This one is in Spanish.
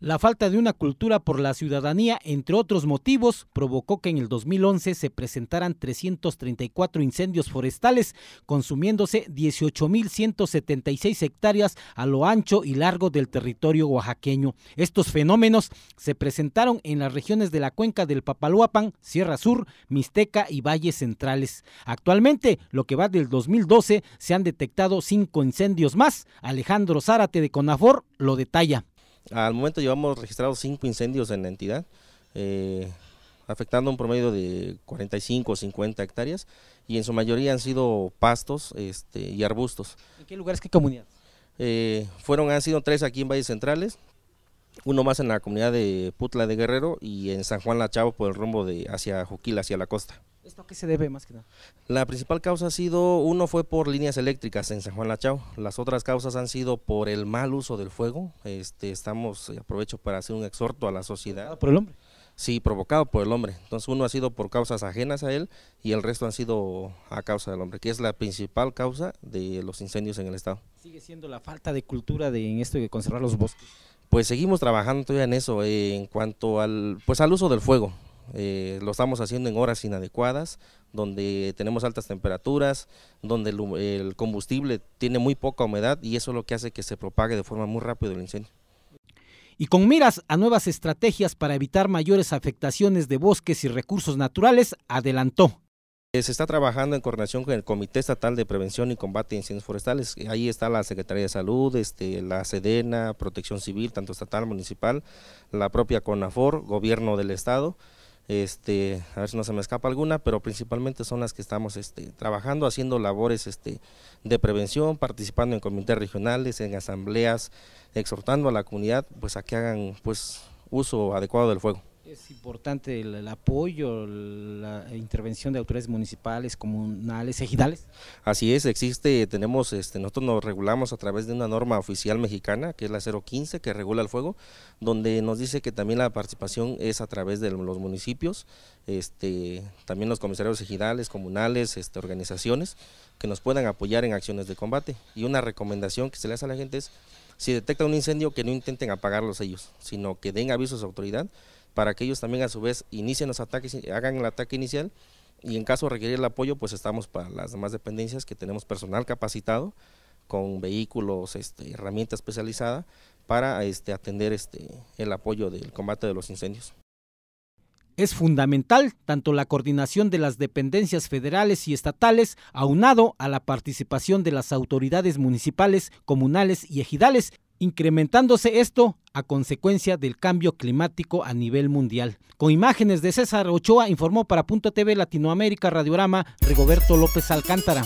La falta de una cultura por la ciudadanía, entre otros motivos, provocó que en el 2011 se presentaran 334 incendios forestales, consumiéndose 18.176 hectáreas a lo ancho y largo del territorio oaxaqueño. Estos fenómenos se presentaron en las regiones de la cuenca del Papaluapan, Sierra Sur, Mixteca y Valles Centrales. Actualmente, lo que va del 2012, se han detectado cinco incendios más. Alejandro Zárate de Conafor lo detalla al momento llevamos registrados cinco incendios en la entidad, eh, afectando un promedio de 45 o 50 hectáreas y en su mayoría han sido pastos este, y arbustos. ¿En qué lugares, qué comunidades? Eh, fueron, han sido tres aquí en Valles Centrales, uno más en la comunidad de Putla de Guerrero y en San Juan La Chavo por el rumbo de hacia Juquila, hacia la costa qué se debe más que nada? La principal causa ha sido, uno fue por líneas eléctricas en San Juan Lachao, las otras causas han sido por el mal uso del fuego, este, estamos, eh, aprovecho para hacer un exhorto a la sociedad. ¿Por el hombre? Sí, provocado por el hombre. Entonces uno ha sido por causas ajenas a él y el resto han sido a causa del hombre, que es la principal causa de los incendios en el estado. ¿Sigue siendo la falta de cultura de, en esto de conservar los bosques? Pues seguimos trabajando todavía en eso, eh, en cuanto al, pues, al uso del fuego. Eh, lo estamos haciendo en horas inadecuadas, donde tenemos altas temperaturas, donde el, combustible tiene muy poca humedad y eso es lo que hace que se propague de forma muy rápida el incendio. Y con miras a nuevas estrategias para evitar mayores afectaciones de bosques y recursos naturales, adelantó. Eh, se está trabajando en coordinación con el Comité Estatal de Prevención y Combate de Incendios Forestales. Ahí está la Secretaría de Salud, este, la Sedena, Protección Civil, tanto estatal, municipal, la propia CONAFOR, Gobierno del Estado este, a ver si no se me escapa alguna, pero principalmente son las que estamos este, trabajando, haciendo labores este, de prevención, participando en comités regionales, en asambleas, exhortando a la comunidad pues, a que hagan pues, uso adecuado del fuego. Es importante el, apoyo, la intervención de autoridades municipales, comunales, ejidales. Así es, existe, tenemos, este, nosotros nos regulamos a través de una norma oficial mexicana, que es la 015, que regula el fuego, donde nos dice que también la participación es a través de los municipios, este, también los comisarios ejidales, comunales, este, organizaciones, que nos puedan apoyar en acciones de combate. Y una recomendación que se le hace a la gente es, si detecta un incendio, que no intenten apagarlos ellos, sino que den avisos a su autoridad para que ellos también a su vez inicien los ataques, eh, hagan el ataque inicial y en caso de requerir el apoyo, pues estamos para las demás dependencias que tenemos personal capacitado con vehículos, este, herramienta especializada para este, atender este, el apoyo del combate de los incendios. Es fundamental tanto la coordinación de las dependencias federales y estatales, aunado a la participación de las autoridades municipales, comunales y ejidales, incrementándose esto a consecuencia del cambio climático a nivel mundial. Con imágenes de César Ochoa informó para Punto TV Latinoamérica Radiorama Rigoberto López Alcántara.